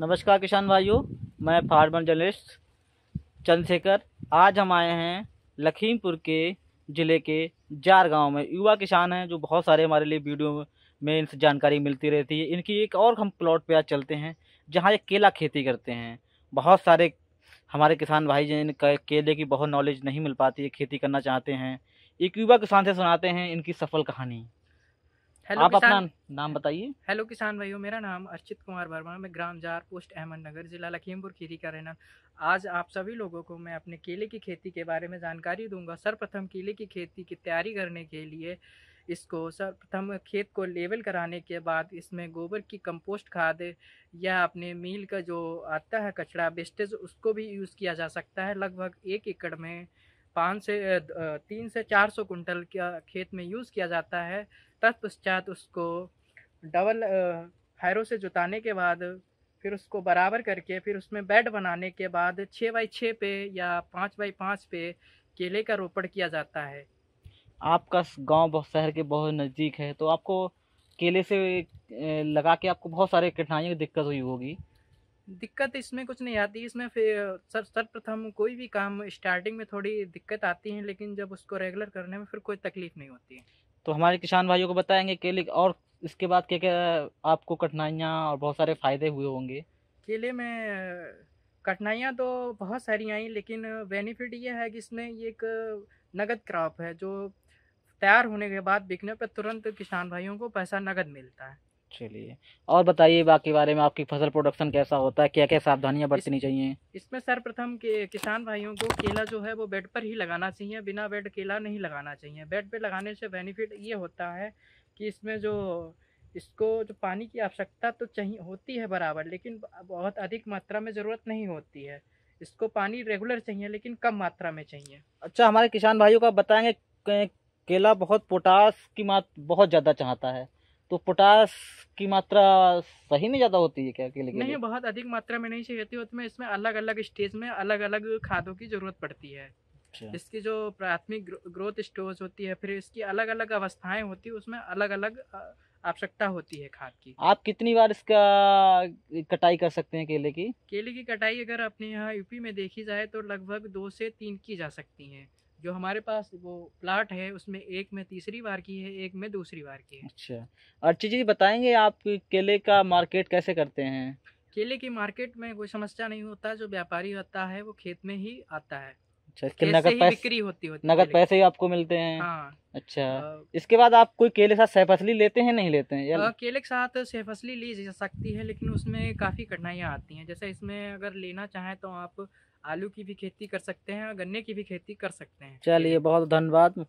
नमस्कार किसान भाइयों मैं फार्मर जर्नलिस्ट चंद्रशेखर आज हम आए हैं लखीमपुर के ज़िले के जार गांव में युवा किसान हैं जो बहुत सारे हमारे लिए वीडियो में इनसे जानकारी मिलती रहती है इनकी एक और हम प्लॉट पे आज चलते हैं जहाँ ये केला खेती करते हैं बहुत सारे हमारे किसान भाई जिन केले की बहुत नॉलेज नहीं मिल पाती है खेती करना चाहते हैं एक युवा किसान से सुनाते हैं इनकी सफल कहानी हेलो आप अपना नाम बताइए हेलो किसान भाइयों मेरा नाम अर्चित कुमार वर्मा मैं ग्राम जार पोस्ट अहमदनगर जिला लखीमपुर खीरी का रहना आज आप सभी लोगों को मैं अपने केले की खेती के बारे में जानकारी दूंगा सर्वप्रथम केले की खेती की तैयारी करने के लिए इसको सर्वप्रथम खेत को लेवल कराने के बाद इसमें गोबर की कंपोस्ट खाद या अपने मील का जो आता है कचरा वेस्टेज उसको भी यूज़ किया जा सकता है लगभग एक एकड़ में पाँच से तीन से चार सौ कुंटल का खेत में यूज़ किया जाता है तत्पश्चात उसको डबल हैरों से जुताने के बाद फिर उसको बराबर करके फिर उसमें बेड बनाने के बाद छः बाई छः पे या पाँच बाई पाँच पे केले का रोपण किया जाता है आपका गांव शहर के बहुत नज़दीक है तो आपको केले से लगा के आपको बहुत सारे कठिनाइयों की दिक्कत हुई होगी दिक्कत इसमें कुछ नहीं आती इसमें फिर सर सर्वप्रथम कोई भी काम स्टार्टिंग में थोड़ी दिक्कत आती है लेकिन जब उसको रेगुलर करने में फिर कोई तकलीफ नहीं होती है तो हमारे किसान भाइयों को बताएंगे केले और इसके बाद क्या क्या आपको कठिनाइयाँ और बहुत सारे फ़ायदे हुए होंगे केले में कठिनाइयाँ तो बहुत सारी आई लेकिन बेनिफिट ये है कि इसमें ये एक नगद क्रॉप है जो तैयार होने के बाद बिकने पर तुरंत किसान भाइयों को पैसा नगद मिलता है चलिए और बताइए बाकी बारे में आपकी फसल प्रोडक्शन कैसा होता है क्या क्या सावधानियां बरतनी इस, चाहिए इसमें सर्वप्रथम किसान भाइयों को केला जो है वो बेड पर ही लगाना चाहिए बिना बेड केला नहीं लगाना चाहिए बेड पर लगाने से बेनिफिट ये होता है कि इसमें जो इसको जो पानी की आवश्यकता तो चाहिए होती है बराबर लेकिन बहुत अधिक मात्रा में ज़रूरत नहीं होती है इसको पानी रेगुलर चाहिए लेकिन कम मात्रा में चाहिए अच्छा हमारे किसान भाइयों का बताएंगे केला बहुत पोटास की मात्रा बहुत ज़्यादा चाहता है तो पोटास की मात्रा सही में ज़्यादा होती है क्या केले लिए? नहीं बहुत अधिक मात्रा में नहीं चाहिए होती है इसमें अलग अलग स्टेज में अलग अलग खादों की जरूरत पड़ती है अच्छा। इसकी जो प्राथमिक ग्रोथ स्टोज होती है फिर इसकी अलग अलग अवस्थाएं होती है उसमें अलग अलग आवश्यकता होती है खाद की आप कितनी बार इसका कटाई कर सकते हैं केले की केले की कटाई अगर अपने यहाँ यूपी में देखी जाए तो लगभग दो से तीन की जा सकती है जो हमारे पास वो प्लाट है उसमें एक में तीसरी बार की है एक में दूसरी बार की है अच्छा अच्छी चीज़ बताएंगे आप केले का मार्केट कैसे करते हैं केले की मार्केट में कोई समस्या नहीं होता जो व्यापारी होता है वो खेत में ही आता है अच्छा इसके नगद पैसे बिक्री होती होती नगद पैसे ही आपको मिलते हैं हाँ। अच्छा आ, इसके बाद आप कोई केले साथ सैफसली लेते हैं नहीं लेते हैं या केले के साथ सैफसली ली जा सकती है लेकिन उसमें काफ़ी कठिनाइयाँ आती हैं जैसे इसमें अगर लेना चाहें तो आप आलू की भी खेती कर सकते हैं गन्ने की भी खेती कर सकते हैं चलिए बहुत धन्यवाद